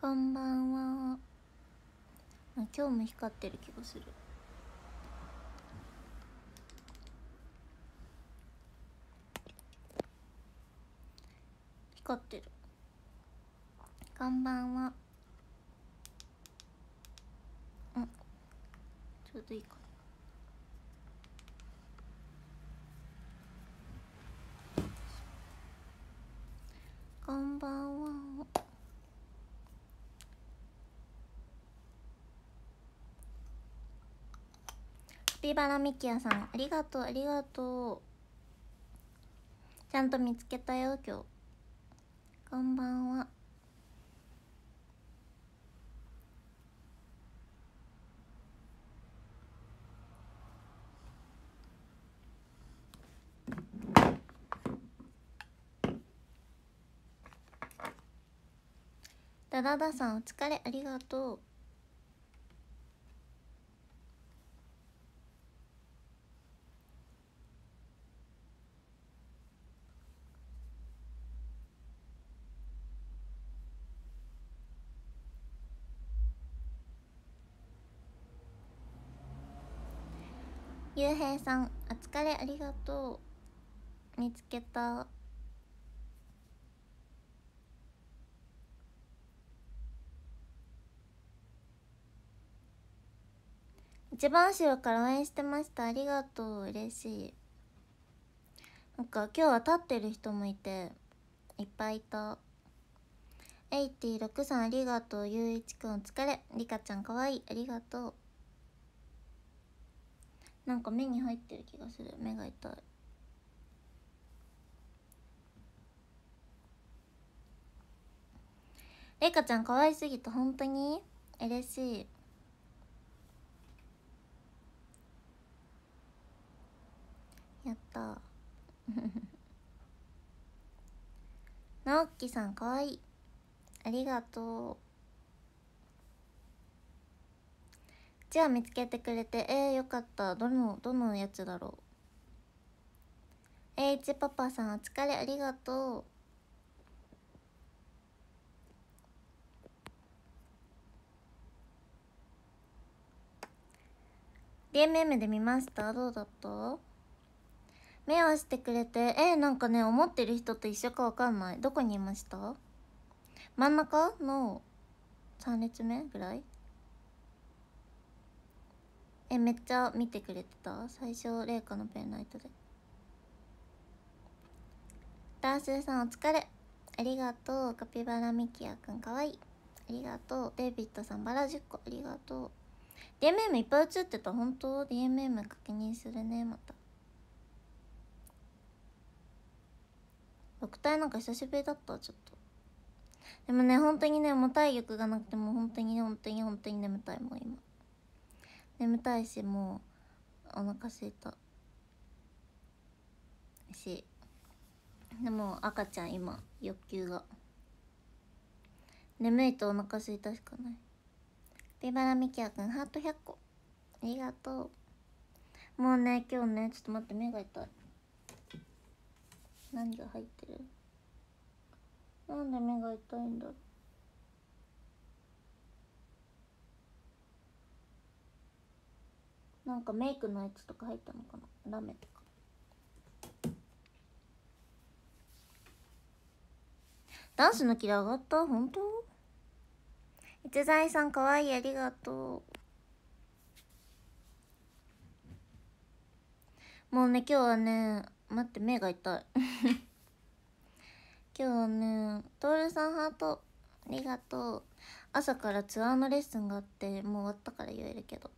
こんばんは今日も光ってる気がする光ってるこんばんはうんちょうどいいかピバラミキヤさんありがとうありがとうちゃんと見つけたよ今日こんばんはダダダさんお疲れありがとうゆうへいさんお疲れありがとう見つけた一番後ろから応援してましたありがとう嬉しいなんか今日は立ってる人もいていっぱいいたエイティ6さんありがとうゆういちくんお疲れりかちゃんかわいいありがとうなんか目に入ってる気がする目が痛いれいかちゃん可愛すぎて本当に嬉しいやった 直樹さん可愛いありがとうじゃあ見つけてくれてえー、よかったどのどのやつだろうちパパさんお疲れありがとう d m M で見ましたどうだった目をしてくれてえー、なんかね思ってる人と一緒かわかんないどこにいました真ん中の3列目ぐらいえめっちゃ見てくれてた最初麗華のペンライトでダースーさんお疲れありがとうカピバラミキヤくんかわいいありがとうデイビッドさんバラ10個ありがとう DMM いっぱい映ってた本当 DMM 確認するねまた6体なんか久しぶりだったちょっとでもね本当にねもう体力がなくても本当に本当に本当に眠たいもう今眠たいしもうお腹すいたしでも赤ちゃん今欲求が眠いとお腹すいたしかないビバラミキア君ハート100個ありがとうもうね今日ねちょっと待って目が痛い何が入ってるなんで目が痛いんだろうなんかメイクのやつとか入ったのかなラメとかダンスのキラ上がった本当逸材さんかわいいありがとうもうね今日はね待って目が痛い 今日はねトールさんハートありがとう朝からツアーのレッスンがあってもう終わったから言えるけど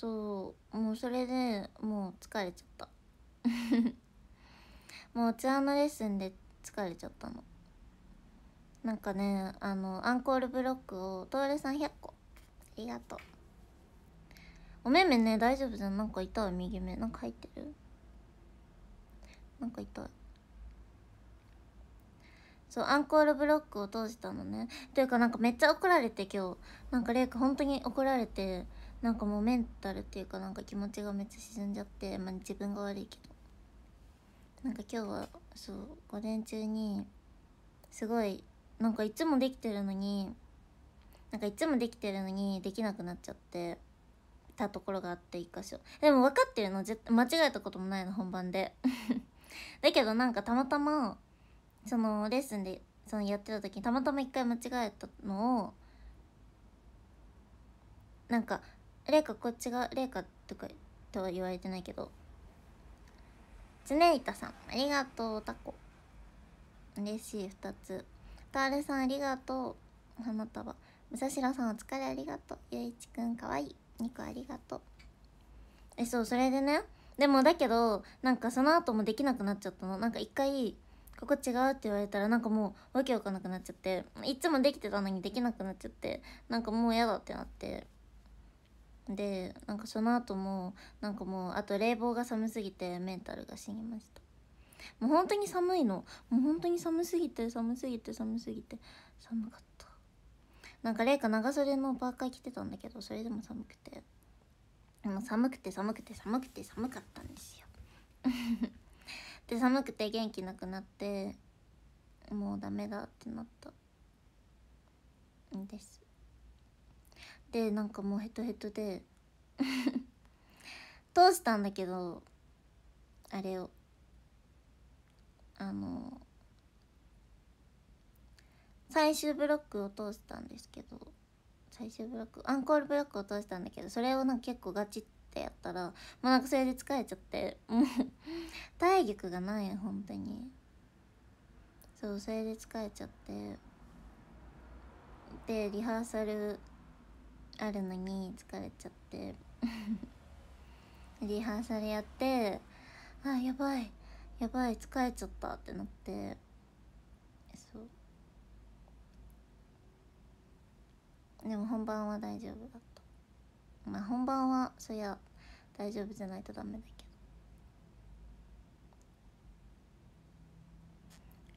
そうもうそれでもう疲れちゃった もうツアーのレッスンで疲れちゃったのなんかねあのアンコールブロックをトーレさん100個ありがとうおめめね大丈夫じゃんなんか痛い右目なんか入ってるなんか痛いそうアンコールブロックを通したのねというかなんかめっちゃ怒られて今日なんかレイク本当に怒られてなんかもうメンタルっていうかなんか気持ちがめっちゃ沈んじゃって、まあ、自分が悪いけどなんか今日はそう午前中にすごいなんかいつもできてるのになんかいつもできてるのにできなくなっちゃってたところがあって1箇所でも分かってるの絶対間違えたこともないの本番で だけどなんかたまたまそのレッスンでそのやってた時にたまたま一回間違えたのをなんかレイカこっちがレイカとかとは言われてないけど常板さんありがとうタコ嬉しい2つタールさんありがとう花束武蔵野さんお疲れありがとうゆういちくんかわいい2個ありがとうえそうそれでねでもだけどなんかその後もできなくなっちゃったのなんか一回ここ違うって言われたらなんかもうわけわかんなくなっちゃっていつもできてたのにできなくなっちゃってなんかもう嫌だってなってでなんかその後もなんかもうあと冷房が寒すぎてメンタルが死にましたもう本当に寒いのもう本当に寒すぎて寒すぎて寒すぎて寒かったなんか玲香長袖のパーカー着てたんだけどそれでも寒くてもう寒くて寒くて寒くて寒かったんですよ で寒くて元気なくなってもうダメだってなったんですでなんかもうヘトヘトで 通したんだけどあれをあの最終ブロックを通したんですけど最終ブロックアンコールブロックを通したんだけどそれをなんか結構ガチってやったらもうなんかそれで疲れちゃってもう体力がない本当にそうそれで疲れちゃってでリハーサルあるのに疲れちゃって リハーサルやってあやばいやばい疲れちゃったってなってそうでも本番は大丈夫だったまあ本番はそりゃ大丈夫じゃないとダメだけど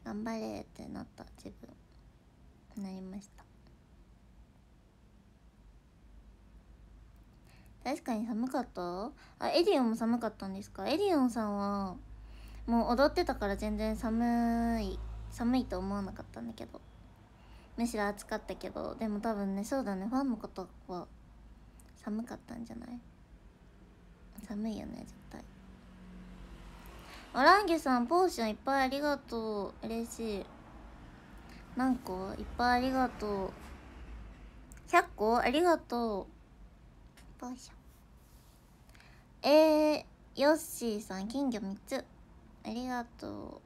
頑張れってなった自分なりました確かに寒かったあエディオンも寒かったんですかエディオンさんはもう踊ってたから全然寒い寒いと思わなかったんだけどむしろ暑かったけどでも多分ねそうだねファンの方は寒かったんじゃない寒いよね絶対アランギュさんポーションいっぱいありがとう嬉しい何個いっぱいありがとう100個ありがとうポーションえー、ヨッシーさん金魚3つありがと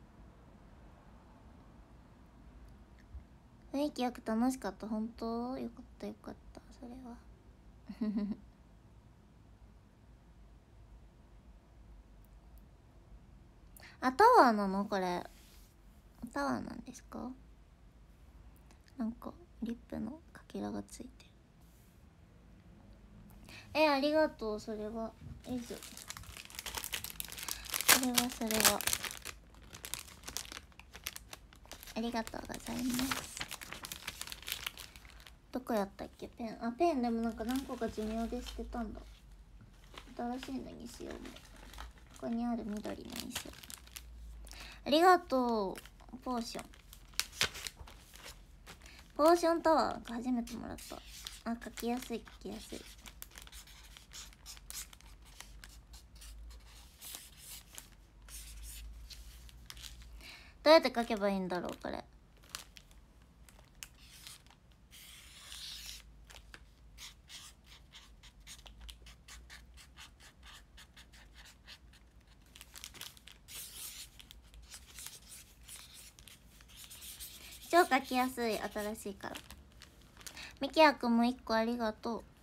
う雰囲気よく楽しかった本当よかったよかったそれは あタワーなのこれタワーなんですかなんかリップのかけらがついてえありがとうそれはえいしそれはそれはありがとうございますどこやったっけペンあペンでもなんか何個か寿命で捨てたんだ新しいのにしようもここにある緑のにしようありがとうポーションポーションタワー初めてもらったあ書きやすい書きやすいどうやって書けばいいんだろうこれ超書きやすい新しいからみきやくんも1個ありがとう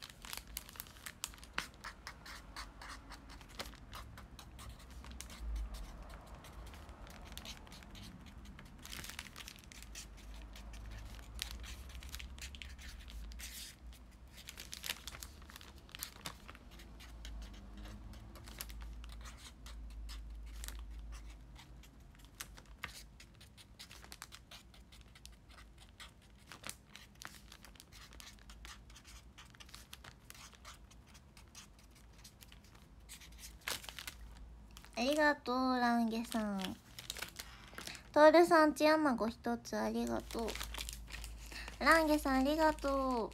ありがとうランゲさんトールさんチアマゴ一つありがとうランゲさんありがと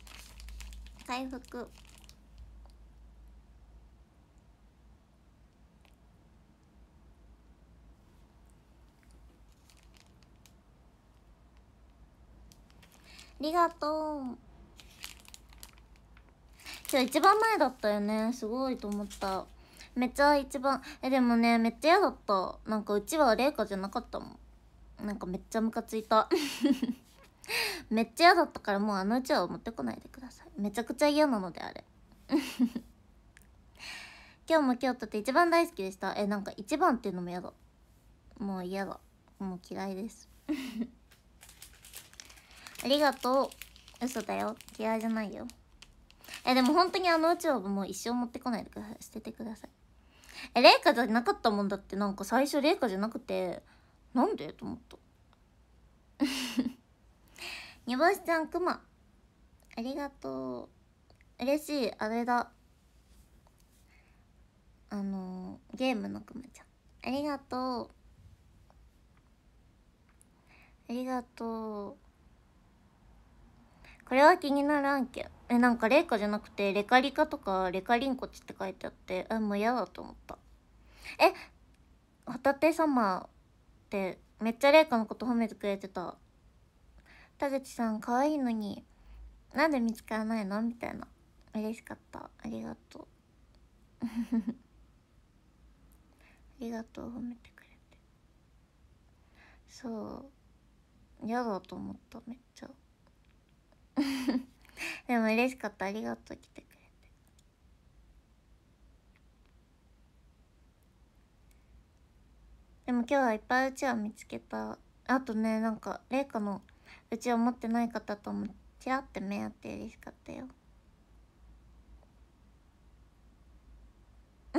う回復ありがとう今日一番前だったよねすごいと思っためっちゃ一番えでもねめっちゃ嫌だったなんかうちは麗華じゃなかったもんなんかめっちゃムカついた めっちゃ嫌だったからもうあのうちは持ってこないでくださいめちゃくちゃ嫌なのであれ 今日も京都って一番大好きでしたえなんか一番っていうのも嫌だもう嫌だもう嫌いです ありがとう嘘だよ嫌いじゃないよえでも本当にあのうちわもう一生持ってこないでください捨ててくださいえ、レイカじゃなかったもんだって、なんか最初レイカじゃなくて、なんでと思った。煮干しちゃんくま。ありがとう。嬉しい、あれだ。あのー、ゲームのくまちゃん。ありがとう。ありがとう。これは気にならんけ。えなんかレイカじゃなくてレカリカとかレカリンコチって書いてあってあもう嫌だと思ったえホタテ様ってめっちゃレイカのこと褒めてくれてた田口さん可愛いのになんで見つからないのみたいな嬉しかったありがとう ありがとう褒めてくれてそう嫌だと思っためっちゃ でも嬉しかったありがとう来てくれてでも今日はいっぱいうちわ見つけたあとねなんか麗華のうちわ持ってない方ともちらって目合って嬉しかったよ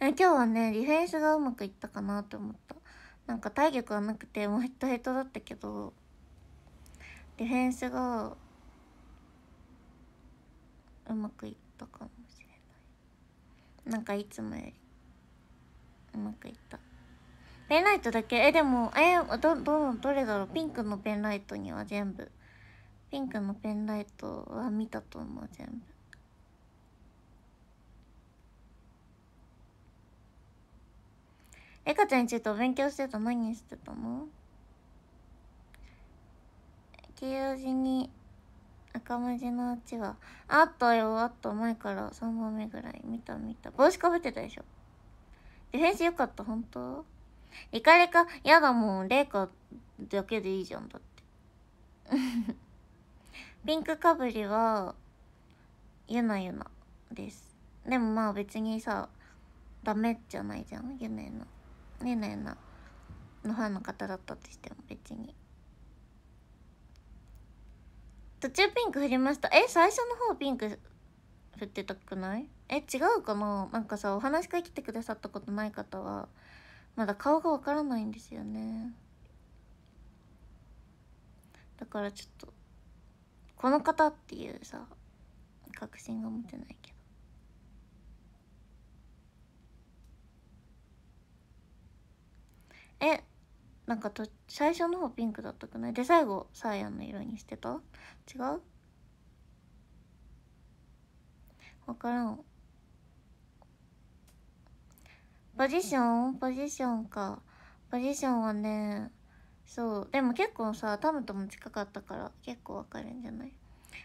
今日はねディフェンスがうまくいったかなと思ったなんか体力はなくてもうヘドヘドだったけどディフェンスがうまくいったかもしれないなんかいつもよりうまくいったペンライトだけえでもえどどどれだろうピンクのペンライトには全部ピンクのペンライトは見たと思う全部えかちゃんについてお勉強してた何してたの十字に赤文字のうちはあったよあった前から3番目ぐらい見た見た帽子かぶってたでしょディフェンスよかった本当リカリカやだもんレイカだけでいいじゃんだって ピンクかぶりはゆなゆなですでもまあ別にさダメじゃないじゃんゆナユなゆナユなのファンの方だったとしても別に途中ピンク振りましたえ最初の方ピンク振ってたくないえ違うかななんかさお話会来てくださったことない方はまだ顔がわからないんですよねだからちょっとこの方っていうさ確信が持てないけどえなんかと最初の方ピンクだったくないで最後サーヤンの色にしてた違う分からんポジションポジションかポジションはねそうでも結構さタムとも近かったから結構わかるんじゃない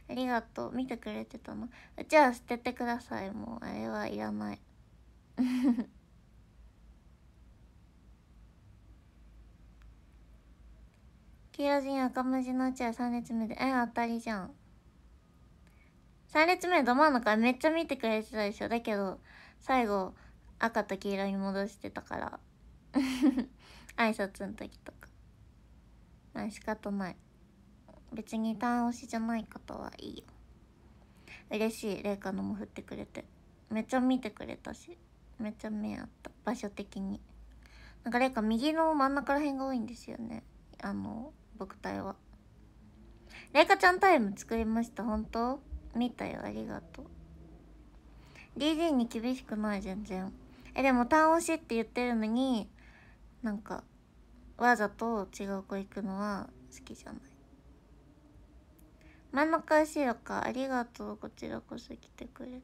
ありがとう見てくれてたのうちは捨ててくださいもうあれはいらない黄色人赤文字のうちは3列目で。え、当たりじゃん。3列目ど真ん中めっちゃ見てくれてたでしょ。だけど、最後、赤と黄色に戻してたから。挨拶の時とか。まあ仕方ない。別に単押しじゃないことはいいよ。嬉しい。麗華のも振ってくれて。めっちゃ見てくれたし。めっちゃ目あった。場所的に。なんか麗華右の真ん中ら辺が多いんですよね。あの、僕体はレイカちゃんタイム作りました本当見たよありがとう DJ に厳しくない全然えでも単押しって言ってるのになんかわざと違う子行くのは好きじゃない真ん中白かありがとうこちらこそ来てくれて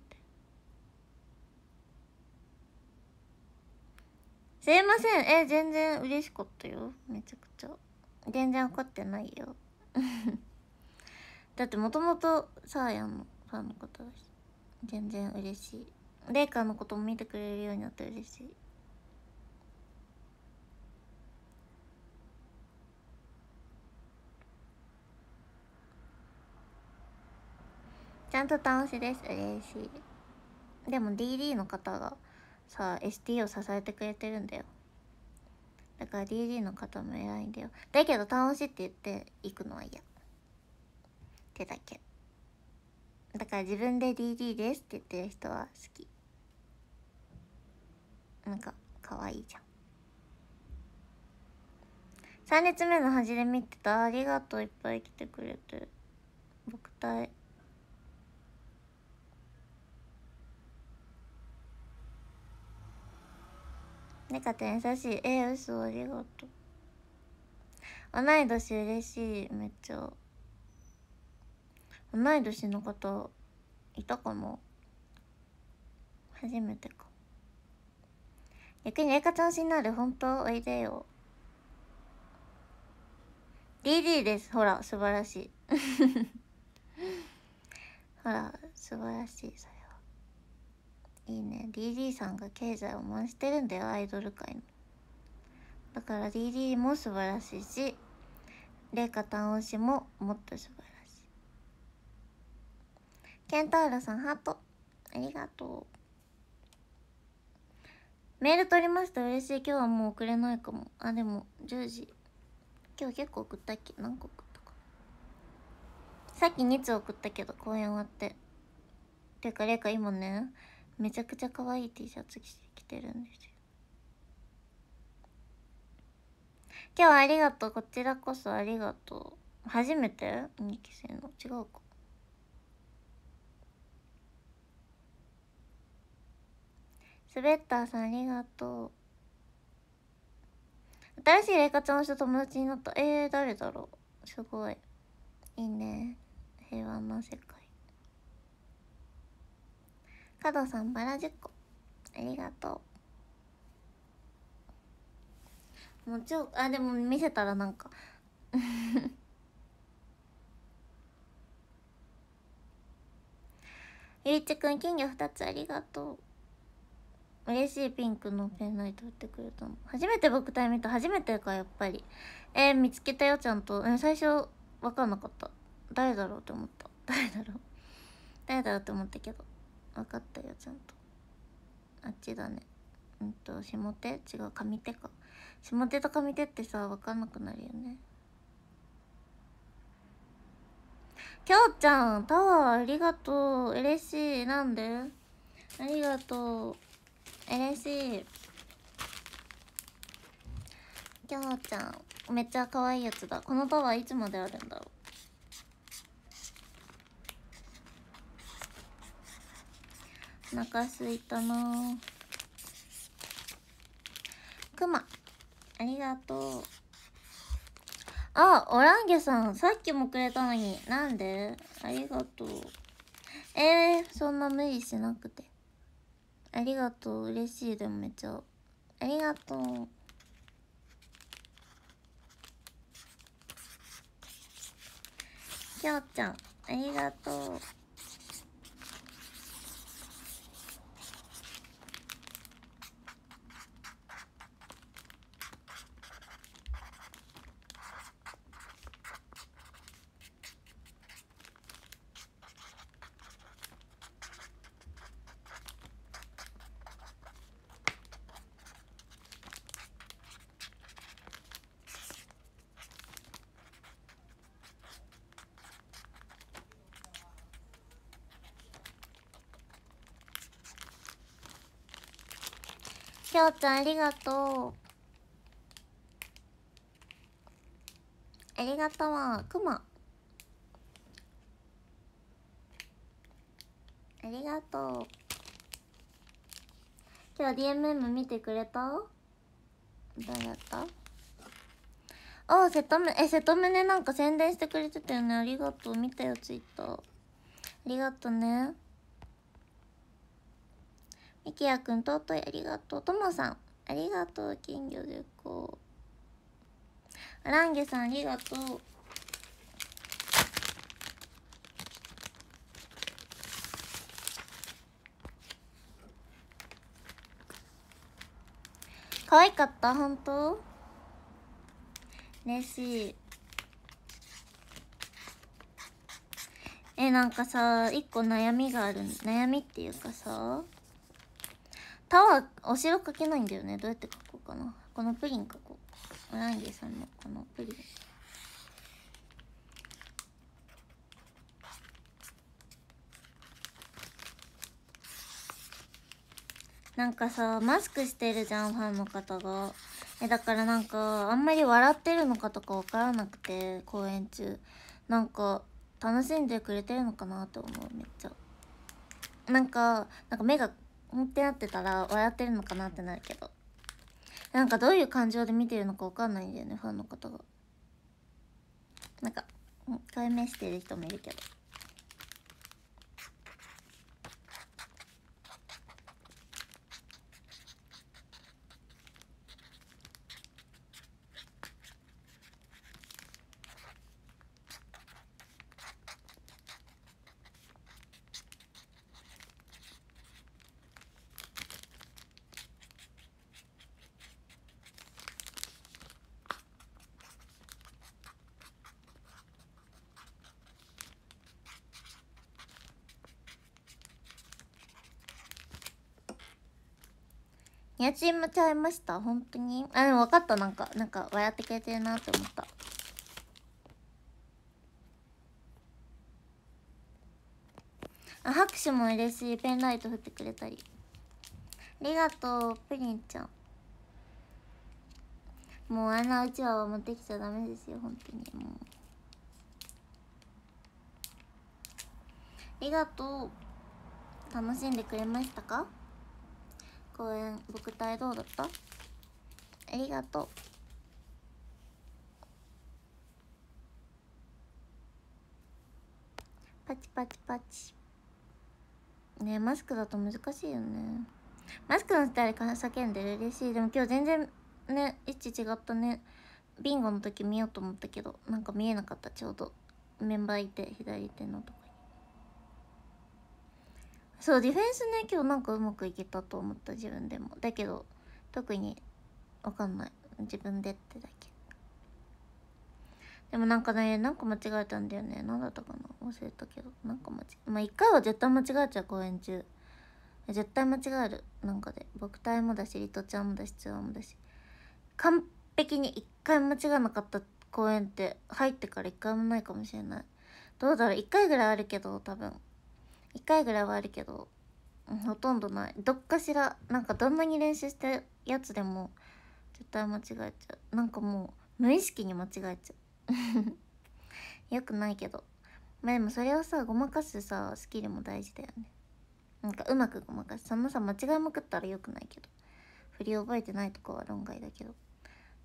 すいませんえ全然嬉しかったよめちゃくちゃ。全然怒ってないよ だってもともとサーヤンのファンの方だし全然嬉しいレイカのことも見てくれるようになって嬉しいちゃんと楽しいです嬉しいでも DD の方がさ ST を支えてくれてるんだよだから d d の方も偉いんだよだけど楽しいって言って行くのは嫌ってだけだから自分で DD ですって言ってる人は好きなんか可愛いじゃん3列目の端で見てたありがとういっぱい来てくれて僕たい猫ん優しい。えー、嘘、ありがとう。同い年嬉しい、めっちゃ。同い年の方、いたかな初めてか。逆に、えかちゃん推しになる、本当おいでよ。DD です。ほら、素晴らしい。ほら、素晴らしい。いいね DD さんが経済を回してるんだよアイドル界のだから DD も素晴らしいし麗華単推しももっと素晴らしいケンタウロさんハートありがとうメール取りました嬉しい今日はもう送れないかもあでも10時今日結構送ったっけ何個送ったかさっき2通送ったけど公演終わっててか麗華今ねめちゃくちゃ可愛い T シャツ着てるんですよ今日はありがとうこちらこそありがとう初めて ?2 期生の違うかスベッターさんありがとう新しいレイカちゃんの人友達になったえー、誰だろうすごいいいね平和な世界藤さんバラ10個ありがとうもう超あでも見せたらなんか ゆいちくん金魚2つありがとう嬉しいピンクのペンライト売ってくれたの初めて僕対見た初めてかやっぱりえー、見つけたよちゃんと、えー、最初分かんなかった誰だろうって思った誰だろう誰だろうって思ったけど分かったよちゃんとあっちだねうんと下手違う上手か下手と上手ってさ分かんなくなるよねきょうちゃんタワーありがとう嬉しいなんでありがとう嬉しいきょうちゃんめっちゃ可愛いやつだこのタワーいつまであるんだろうお腹すいたなくまありがとうあオランゲさんさっきもくれたのになんでありがとうえー、そんな無理しなくてありがとう嬉しいでもめちゃありがとうきょうちゃんありがとうちゃんありがとうありがとうくまありがとう今日 DMM 見てくれたどうやったあ瀬戸え瀬戸ねなんか宣伝してくれてたよねありがとう見たよツイッターありがとうねみきやくん、とうといありがとう。ともさん、ありがとう。金魚10個。アランゲさん、ありがとう。可愛かった本当嬉しいえなんかさ一個悩みがある悩みっていうかさタワーお城かけないんだよねどうやって描こうかなこのプリン描こうオランゲさんのこのプリンなんかさマスクしてるじゃんファンの方がえだからなんかあんまり笑ってるのかとか分からなくて公演中なんか楽しんでくれてるのかなと思うめっちゃなんかなんか目が向き合ってたら笑ってるのかなってなるけどなんかどういう感情で見てるのか分かんないんだよねファンの方がなんか解明してる人もいるけど家賃もちゃいました本当にあ、でも分かった。なんか、なんか、笑ってくれてるなって思った。あ、拍手も嬉しい。ペンライト振ってくれたり。ありがとう、プリンちゃん。もう、あんなうちわは持ってきちゃダメですよ、本当に。もう。ありがとう。楽しんでくれましたか公演僕隊どうだったありがとうパチパチパチねマスクだと難しいよねマスクの下で叫んでる嬉しいでも今日全然ね位置違ったねビンゴの時見ようと思ったけどなんか見えなかったちょうどメンバーいて左手のとこそうディフェンスね今日なんかうまくいけたと思った自分でもだけど特にわかんない自分でってだけでもなんかねなんか間違えたんだよね何だったかな忘れたけどなんか間違えまあ一回は絶対間違えちゃう公演中絶対間違えるなんかで僕隊もだしリトちゃんもだしツアーもだし完璧に一回間違えなかった公演って入ってから一回もないかもしれないどうだろう一回ぐらいあるけど多分1回ぐらいはあるけど、ほとんどないどっかしらなんかどんなに練習したやつでも絶対間違えちゃうなんかもう無意識に間違えちゃう よくないけどまあでもそれはさごまかすさスキルも大事だよねなんかうまくごまかすそんなさ間違いまくったらよくないけど振り覚えてないとかは論外だけど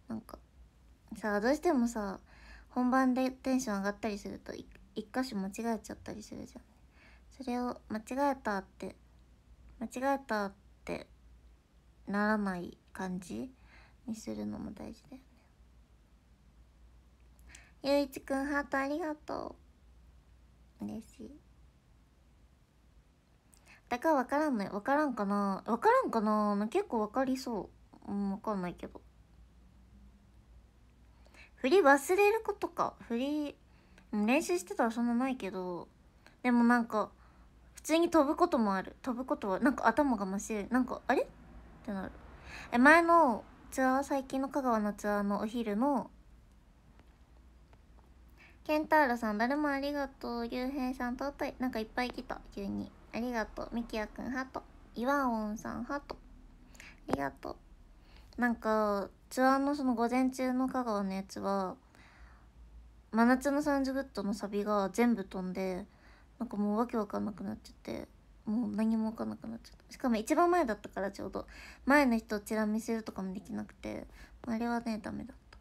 なんかさどうしてもさ本番でテンション上がったりすると一箇所間違えちゃったりするじゃんそれを間違えたって間違えたってならない感じにするのも大事だよねゆういちくんハートありがとう嬉しいだから分からんのよ分からんかな分からんかな結構分かりそううん分かんないけど振り忘れることか振り練習してたらそんなないけどでもなんか普通に飛ぶこともある飛ぶことはなんか頭が真っ白いなんかあれってなるえ前のツアー最近の香川のツアーのお昼のケンタールさん誰もありがとう竜兵さんとったなんかいっぱい来た急にありがとうみきやくんハート温さんハートありがとうなんかツアーのその午前中の香川のやつは真夏のサンジグッドのサビが全部飛んでなんかもうわけわかんなくなっちゃってもう何もわかんなくなっちゃったしかも一番前だったからちょうど前の人をチラ見せるとかもできなくてあれはねダメだった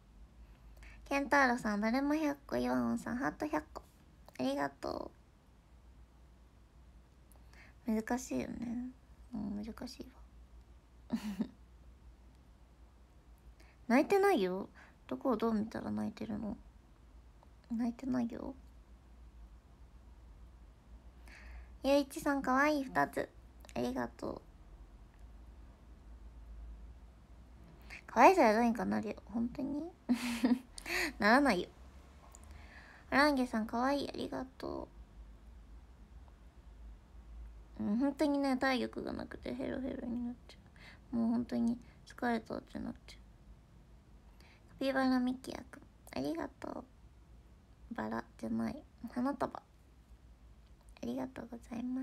ケンタールさん誰も100個イワンさんハート100個ありがとう難しいよねうん難しいわ 泣いてないよどこをどう見たら泣いてるの泣いてないよゆういちさんかわいい2つありがとうかわいさはどうにかなるよ本当に ならないよランゲさんかわいいありがとううん本当にね体力がなくてヘロヘロになっちゃうもう本当に疲れたってなっちゃうカピバラミキヤくんありがとうバラじゃない花束ありがとうございま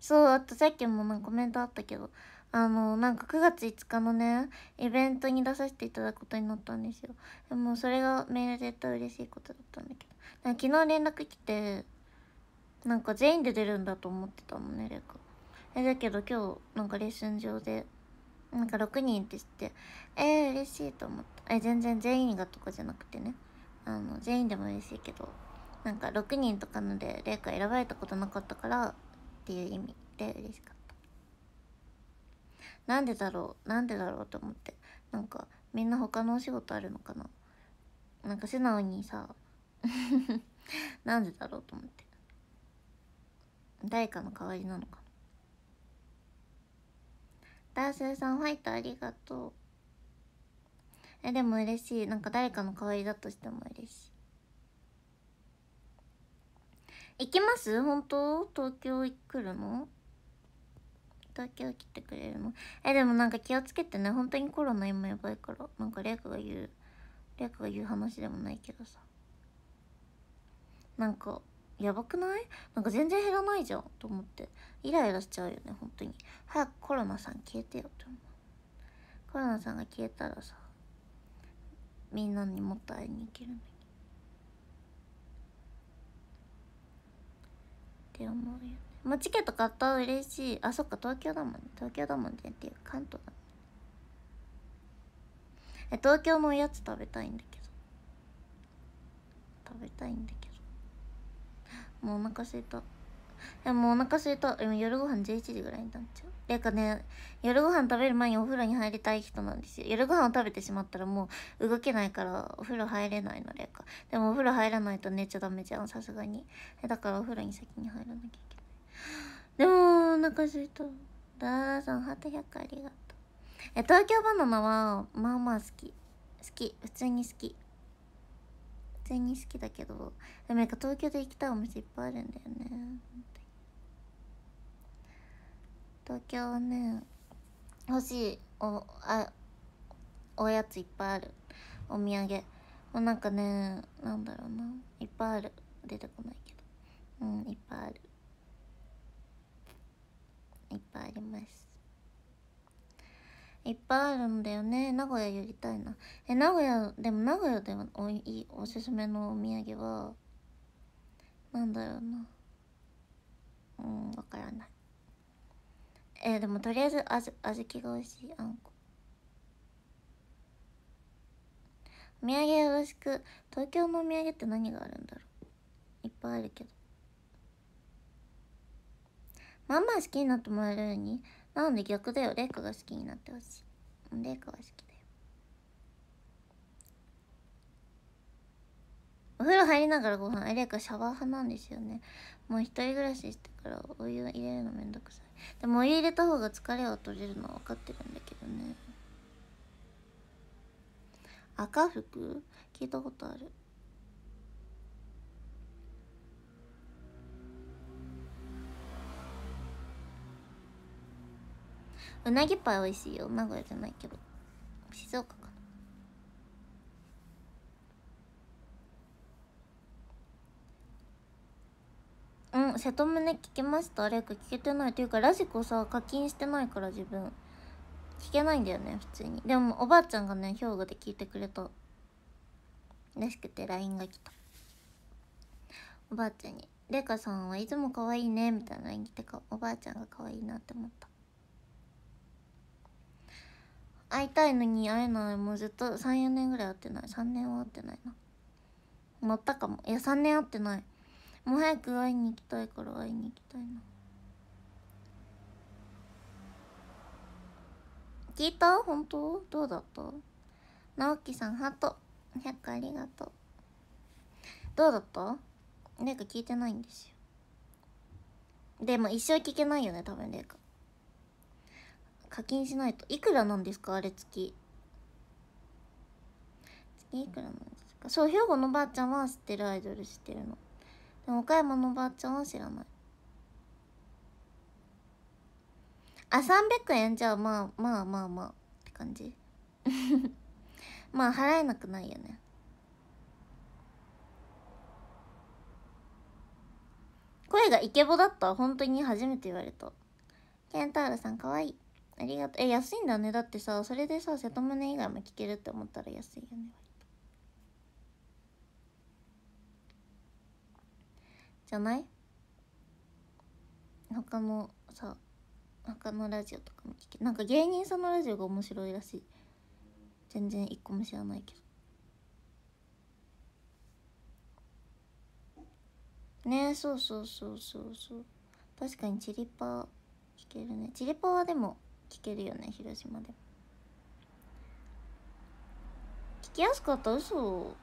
すそうあとさっきもなんかコメントあったけどあのなんか9月5日のねイベントに出させていただくことになったんですよでもそれがメールで言ったら嬉しいことだったんだけど昨日連絡来てなんか全員で出るんだと思ってたもんねレクえだけど今日なんかレッスン上でなんか6人って知ってえー、嬉しいと思ったえ全然全員がとかじゃなくてねあの全員でも嬉しいけどなんか6人とかので麗華選ばれたことなかったからっていう意味で嬉しかったなんでだろうなんでだろうと思ってなんかみんな他のお仕事あるのかななんか素直にさ なんでだろうと思って誰かの代わりなのかなダースさんファイトありがとうえでも嬉しいなんか誰かの代わりだとしても嬉しい行きます本当東京来るの東京来てくれるのえでもなんか気をつけてね本当にコロナ今やばいからなんかレイクが言うレイクが言う話でもないけどさなんかやばくないなんか全然減らないじゃんと思ってイライラしちゃうよね本当に早くコロナさん消えてよって思うコロナさんが消えたらさみんなにもっと会いに行けるのだって思うよねもうチケット買った嬉しいあそっか東京だもんね東京だもんねっていう関東だもんねえ東京のおやつ食べたいんだけど食べたいんだけどもうお腹すいたでもお腹すいた。今夜ご飯11時ぐらいになっちゃう。てかね、夜ご飯食べる前にお風呂に入りたい人なんですよ。夜ご飯を食べてしまったらもう動けないからお風呂入れないの、レイカ。でもお風呂入らないと寝ちゃダメじゃん、さすがに。だからお風呂に先に入らなきゃいけない。でも、お腹すいた。ダダさん、ハート100ありがとう。え、東京バナナは、まあまあ好き。好き。普通に好き。普通に好きだけどでもなんか東京で行きたいお店いっぱいあるんだよね東京ね欲しいおあおやついっぱいあるお土産もうなんかねなんだろうないっぱいある出てこないけどうんいっぱいあるいっぱいありますいっぱいあるんだよね名古屋寄りたいなえ名古屋でも名古屋でもおいいおすすめのお土産はなんだろうなうんわからないえー、でもとりあえずあず小豆が美味しいあんこお土産よろしく東京のお土産って何があるんだろういっぱいあるけどまあまあ好きになってもらえるようになんで逆だよレイカが好きになってほしいレイカは好きだよお風呂入りながらご飯レイカシャワー派なんですよねもう一人暮らししてからお湯入れるのめんどくさいでもお湯入れた方が疲れは取れるのは分かってるんだけどね赤服聞いたことあるうなぎパイ美味しいよ名古屋じゃないけど静岡かうん瀬戸胸聞けましたレイク聞けてないていうかラジコさ課金してないから自分聞けないんだよね普通にでもおばあちゃんがね兵庫で聞いてくれたらしくて LINE が来たおばあちゃんに「レイカさんはいつも可愛いね」みたいな LINE 来てかおばあちゃんが可愛いなって思った会いたいのに会えないもうずっと34年ぐらい会ってない3年は会ってないな乗ったかもいや3年会ってないもう早く会いに行きたいから会いに行きたいな聞いた本当どうだった直樹さんハート100個ありがとうどうだったレイカ聞いてないんですよでも一生聞けないよね多分レイカ課金しないといくらなんですかあれ月月いくらなんですかそう兵庫のばあちゃんは知ってるアイドル知ってるのでも岡山のばあちゃんは知らないあ300円じゃあまあまあまあまあって感じ まあ払えなくないよね声がイケボだった本当に初めて言われたケンタールさんかわいいありがとうえ安いんだねだってさそれでさ瀬戸宗以外も聞けるって思ったら安いよねじゃない他のさ他のラジオとかも聞けなんか芸人さんのラジオが面白いらしい全然一個も知らないけどねそうそうそうそうそう確かにチリパー聞けるねチリパはでも聞けるよね広島でも聞きやすかった嘘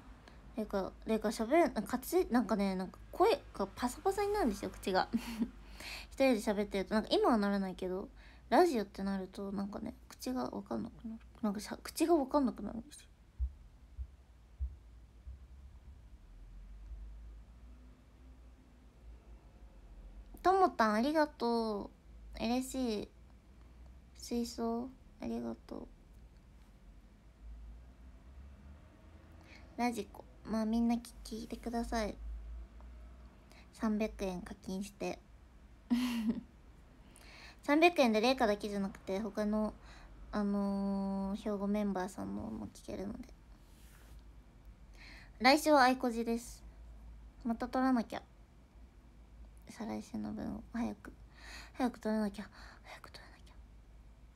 レイカ、レイカ喋る、なんかなんかね、なんか声がパサパサになるんですよ、口が。一人で喋ってると、なんか今はならないけど、ラジオってなると、なんかね、口がわかんなくなる。なんかしゃ、口がわかんなくなるんですよ。ともたん、ありがとう。嬉しい。水槽、ありがとう。ラジコ。まあみんな聞いてください300円課金して300円 で麗華だけじゃなくて他のあのー、兵庫メンバーさんのも聞けるので来週はあいこじですまた取らなきゃ再来週の分を早く早く取らなきゃ早く取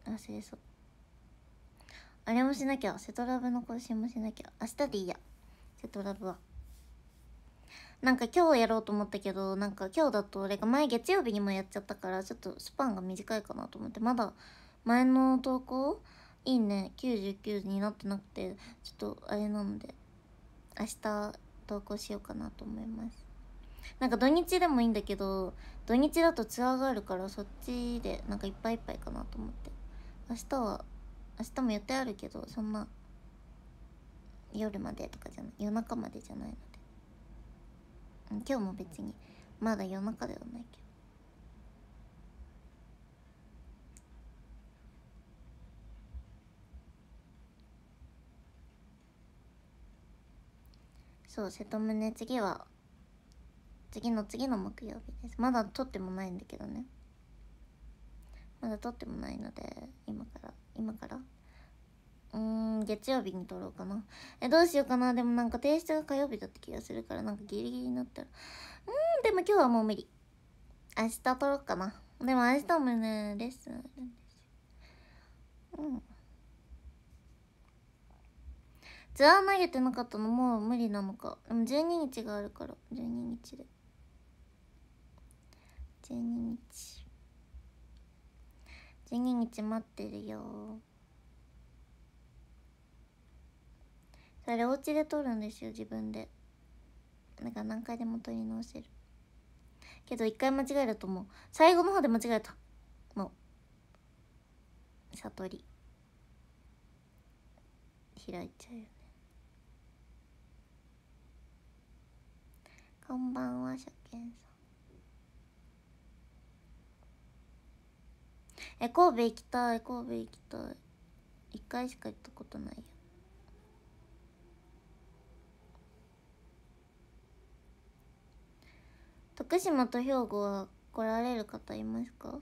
らなきゃ忘れそうあれもしなきゃセトラブの更新もしなきゃ明日でいいやセトラブはなんか今日やろうと思ったけどなんか今日だと俺が前月曜日にもやっちゃったからちょっとスパンが短いかなと思ってまだ前の投稿いいね99になってなくてちょっとあれなので明日投稿しようかなと思いますなんか土日でもいいんだけど土日だとツアーがあるからそっちでなんかいっぱいいっぱいかなと思って明日は明日も予定あるけどそんな夜までとかじゃない夜中までじゃないので今日も別にまだ夜中ではないけどそう瀬戸宗次は次の次の木曜日ですまだ撮ってもないんだけどねまだ撮ってもないので今から今からうーん、月曜日に撮ろうかな。え、どうしようかな。でもなんか提出が火曜日だった気がするから、なんかギリギリになったら。うーん、でも今日はもう無理。明日撮ろうかな。でも明日もね、レッスンあるんですよ。うん。ツアー投げてなかったのもう無理なのか。でも12日があるから、12日で。12日。12日待ってるよそれお家で撮るんですよ自分でなんか何回でも撮り直せるけど一回間違えるともう最後の方で間違えたもう悟り開いちゃうよねこんばんは初見さんえ神戸行きたい神戸行きたい一回しか行ったことないよ徳島と兵庫は来られる方いますか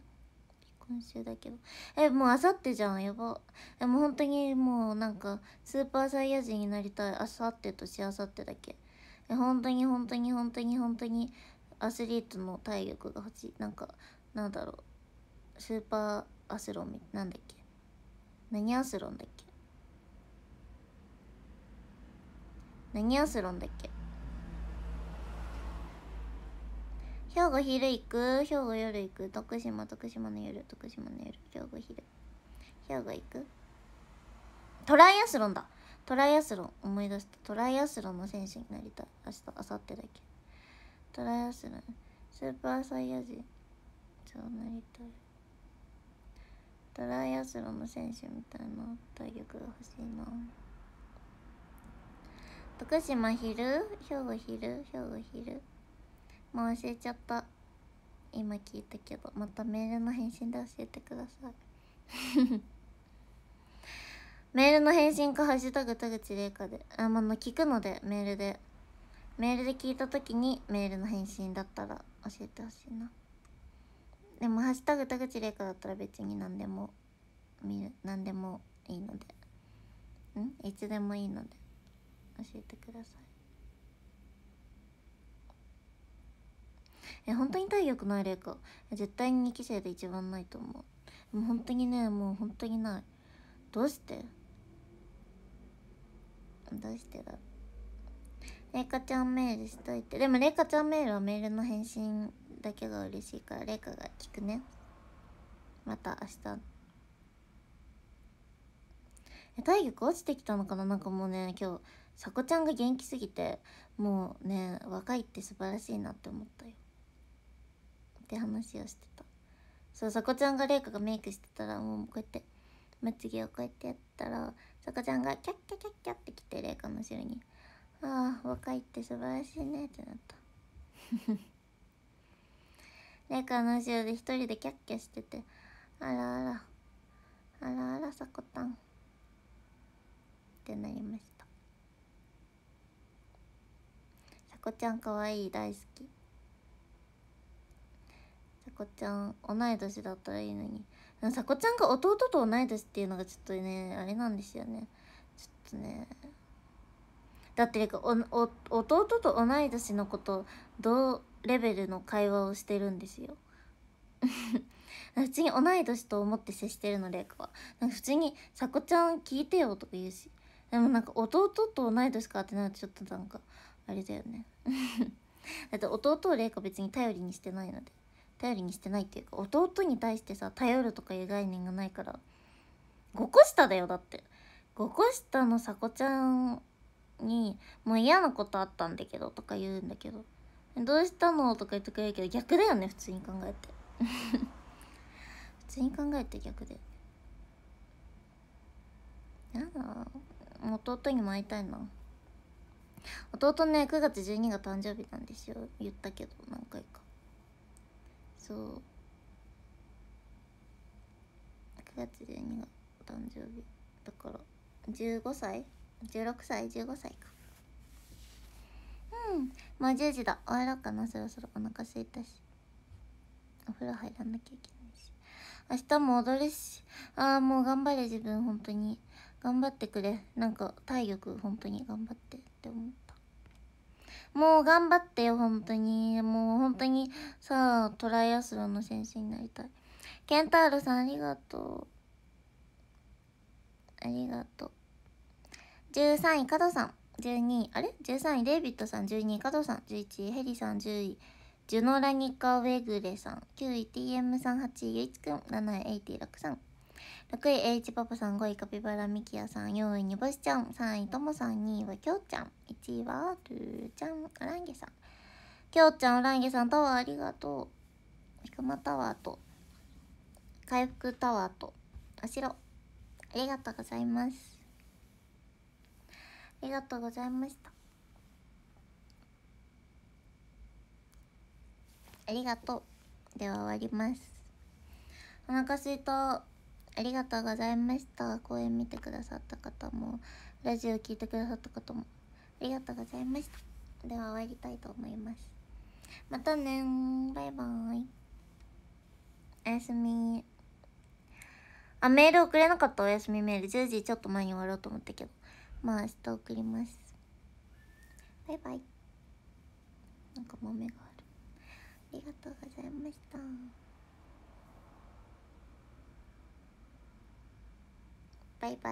今週だけどえもうあさってじゃんやばえもう本当にもうなんかスーパーサイヤ人になりたいあさってとしあさってだけえ本当に本当に本当に本当にアスリートの体力が欲しいなんかなんだろうスーパーアスロンみなんだっけ何アスロンだっけ何アスロンだっけ兵庫昼行く兵庫夜行く徳島徳島の夜徳島の夜兵庫昼兵庫行くトライアスロンだトライアスロン思い出したトライアスロンの選手になりたい明日明後日だけトライアスロンスーパーサイヤ人そうなりたいトライアスロンの選手みたいな体力が欲しいな徳島昼兵庫昼兵庫昼もう教えちゃった今聞いたけどまたメールの返信で教えてください メールの返信か「ハッシュタグ田口玲香で」であ、まの聞くのでメールでメールで聞いた時にメールの返信だったら教えてほしいなでも「ハッシュタグ田口玲香」だったら別に何でも見る何でもいいのでんいつでもいいので教えてくださいえ本当に体力ないイカ絶対に2期生で一番ないと思うもう本当にねもう本当にないどうしてどうしてだレイカちゃんメールしといてでもレイカちゃんメールはメールの返信だけが嬉しいからイカが聞くねまた明日体力落ちてきたのかななんかもうね今日さこちゃんが元気すぎてもうね若いって素晴らしいなって思ったよって話をしてたそうさこちゃんがイカがメイクしてたらもうこうやってまつげをこうやってやったらさこちゃんがキャッキャキャッキャって来てイカの後ろに「ああ若いって素晴らしいね」ってなったイカ の後ろで一人でキャッキャしててあらあらあらあらさこたんってなりましたさこちゃんかわいい大好きこちゃん同い年だったらいいのにさこちゃんが弟と同い年っていうのがちょっとねあれなんですよねちょっとねだっておお弟と同い年のこと同レベルの会話をしてるんですよ 普通に同い年と思って接してるのレイカはなんか普通に「さこちゃん聞いてよ」とか言うしでもなんか弟と同い年かってなるとちょっとなんかあれだよね だって弟をレイカ別に頼りにしてないので頼りにしてないっていうか弟に対してさ頼るとかいう概念がないから5個下だよだって5個下のさこちゃんに「もう嫌なことあったんだけど」とか言うんだけど「どうしたの?」とか言ってくれるけど逆だよね普通に考えて 普通に考えて逆で嫌だ弟にも会いたいな弟ね9月12が誕生日なんですよ言ったけど何回かそう9月12が誕生日だから15歳16歳15歳かうんもう10時だ終わろうかなそろそろお腹すいたしお風呂入らなきゃいけないし明日も踊るしああもう頑張れ自分本当に頑張ってくれなんか体力本当に頑張ってって思うもう頑張ってよ、本当に。もう本当に、さあ、トライアスロンの先生になりたい。ケンタールさん、ありがとう。ありがとう。13位、加藤さん。12位、あれ ?13 位、デイビッドさん。12位、加藤さん。11位、ヘリさん。10位、ジュノラニカ・ウェグレさん。9位、TM さん。8位、ユイチくん。7位、エイティラクさん。6位、エイチパパさん、5位、カピバラミキヤさん、4位、にぼしちゃん、3位、ともさん、2位はきょうちゃん、1位は、ルーちゃん、あらんげさん。きょうちゃん、あらんげさん、タワーありがとう。ヒくまタワーと、回復タワーと、あしろ、ありがとうございます。ありがとうございました。ありがとう。では終わります。お腹すいた。ありがとうございました公演見てくださった方もラジオ聴いてくださった方もありがとうございましたでは終わりたいと思いますまたねバイバーイおやすみあメール送れなかったおやすみメール10時ちょっと前に終わろうと思ったけどまあ明日送りますバイバイなんか豆があるありがとうございましたバイバイ